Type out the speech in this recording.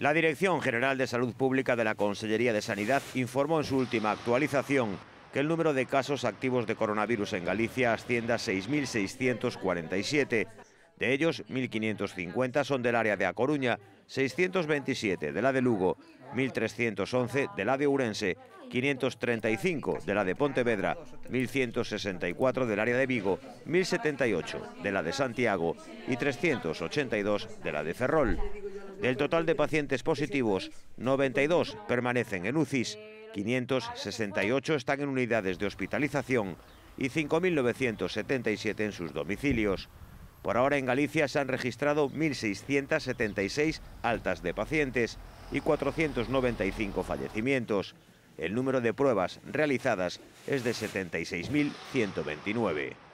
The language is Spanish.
La Dirección General de Salud Pública de la Consellería de Sanidad informó en su última actualización que el número de casos activos de coronavirus en Galicia ascienda a 6.647. De ellos, 1.550 son del área de A Coruña, 627 de la de Lugo, 1.311 de la de Urense, 535 de la de Pontevedra, 1.164 del área de Vigo, 1.078 de la de Santiago y 382 de la de Ferrol. Del total de pacientes positivos, 92 permanecen en UCIs, 568 están en unidades de hospitalización y 5.977 en sus domicilios. Por ahora en Galicia se han registrado 1.676 altas de pacientes y 495 fallecimientos. El número de pruebas realizadas es de 76.129.